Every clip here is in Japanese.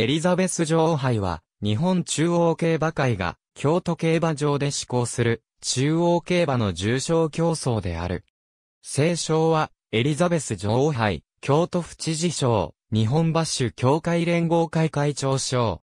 エリザベス女王杯は、日本中央競馬会が、京都競馬場で施行する、中央競馬の重賞競争である。聖賞は、エリザベス女王杯、京都府知事賞、日本バッシュ協会連合会会長賞。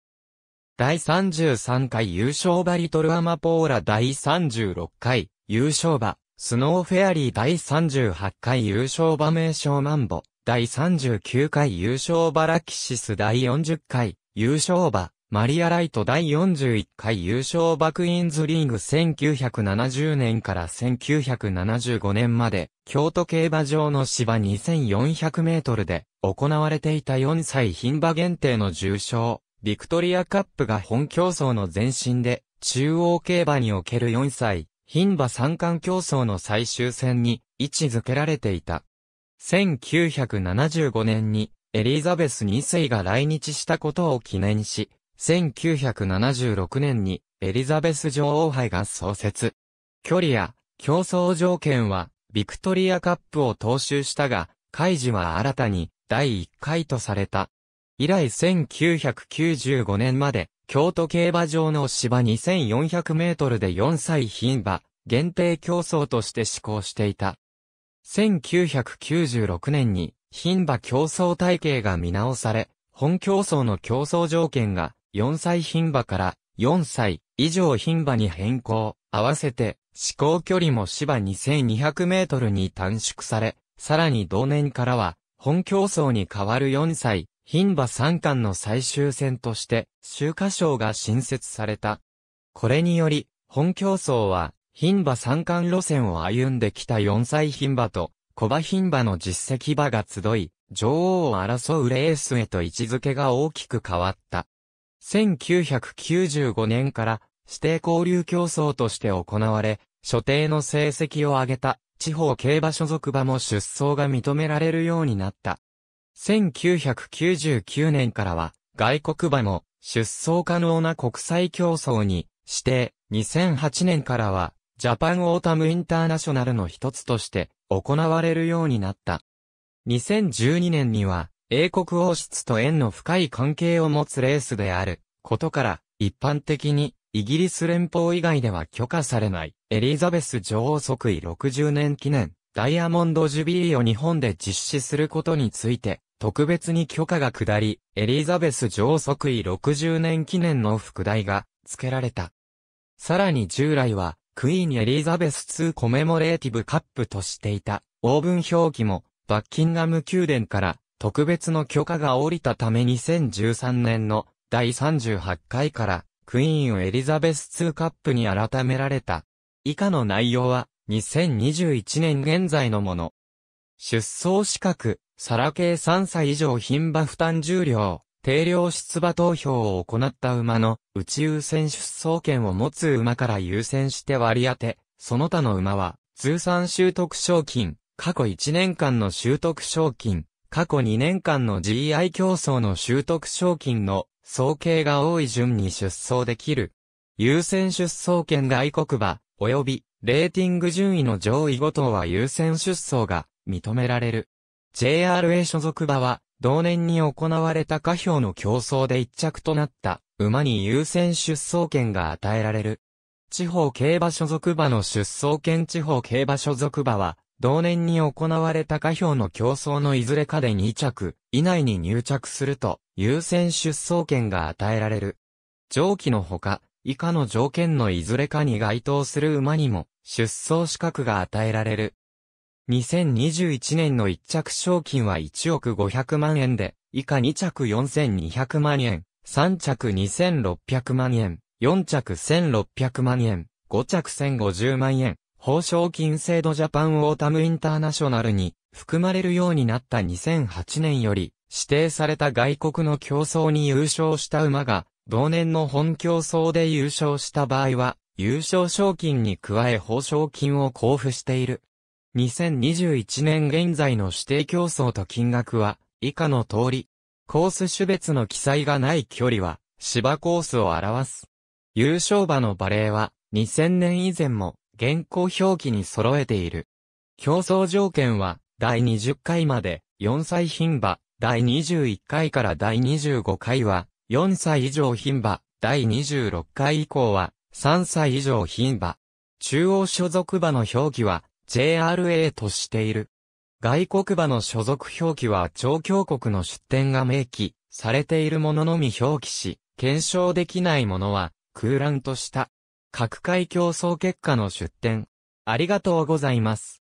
第33回優勝馬リトルアマポーラ第36回優勝馬、スノーフェアリー第38回優勝馬名勝マンボ。第39回優勝バラキシス第40回優勝馬マリアライト第41回優勝バクイーンズリーグ1970年から1975年まで京都競馬場の芝2400メートルで行われていた4歳牝馬限定の重賞ビクトリアカップが本競争の前身で中央競馬における4歳牝馬三冠競争の最終戦に位置づけられていた。1975年にエリザベス2世が来日したことを記念し、1976年にエリザベス女王杯が創設。距離や競争条件はビクトリアカップを踏襲したが、開示は新たに第1回とされた。以来1995年まで京都競馬場の芝2400メートルで4歳牝馬限定競争として施行していた。1996年に、牝馬競争体系が見直され、本競争の競争条件が、4歳牝馬から4歳以上牝馬に変更、合わせて、試行距離も芝2200メートルに短縮され、さらに同年からは、本競争に代わる4歳、牝馬3冠の最終戦として、周華賞が新設された。これにより、本競争は、牝馬三冠路線を歩んできた4歳牝馬と、小馬牝馬の実績馬が集い、女王を争うレースへと位置づけが大きく変わった。1995年から指定交流競争として行われ、所定の成績を上げた地方競馬所属馬も出走が認められるようになった。1999年からは外国馬も出走可能な国際競争に指定、2008年からはジャパンオータムインターナショナルの一つとして行われるようになった。2012年には、英国王室と縁の深い関係を持つレースであることから、一般的にイギリス連邦以外では許可されないエリザベス女王即位60年記念ダイヤモンドジュビリーを日本で実施することについて特別に許可が下り、エリザベス女王即位60年記念の副題が付けられた。さらに従来はクイーンエリザベス2コメモレーティブカップとしていた、オーブン表記も、バッキンガム宮殿から特別の許可が下りたため2013年の第38回からクイーンエリザベス2カップに改められた。以下の内容は2021年現在のもの。出走資格、サラ系3歳以上品馬負担重量、定量出馬投票を行った馬の内優先出走権を持つ馬から優先して割り当て、その他の馬は通算習得賞金、過去1年間の習得賞金、過去2年間の GI 競争の習得賞金の総計が多い順に出走できる。優先出走権外国馬、及びレーティング順位の上位5頭は優先出走が認められる。JRA 所属馬は同年に行われた下表の競争で一着となった馬に優先出走権が与えられる。地方競馬所属馬の出走権地方競馬所属馬は、同年に行われた下表の競争のいずれかで2着以内に入着すると優先出走権が与えられる。上記のほか、以下の条件のいずれかに該当する馬にも出走資格が与えられる。2021年の1着賞金は1億500万円で、以下2着4200万円、3着2600万円、4着1600万円、5着1050万円、報奨金制度ジャパンオータムインターナショナルに含まれるようになった2008年より、指定された外国の競争に優勝した馬が、同年の本競争で優勝した場合は、優勝賞金に加え報奨金を交付している。2021年現在の指定競争と金額は、以下の通り。コース種別の記載がない距離は、芝コースを表す。優勝馬のバレーは、2000年以前も、現行表記に揃えている。競争条件は、第20回まで、4歳牝馬、第21回から第25回は、4歳以上牝馬、第26回以降は、3歳以上牝馬。中央所属馬の表記は、JRA としている。外国馬の所属表記は調教国の出典が明記されているもののみ表記し、検証できないものは空欄とした。各界競争結果の出典。ありがとうございます。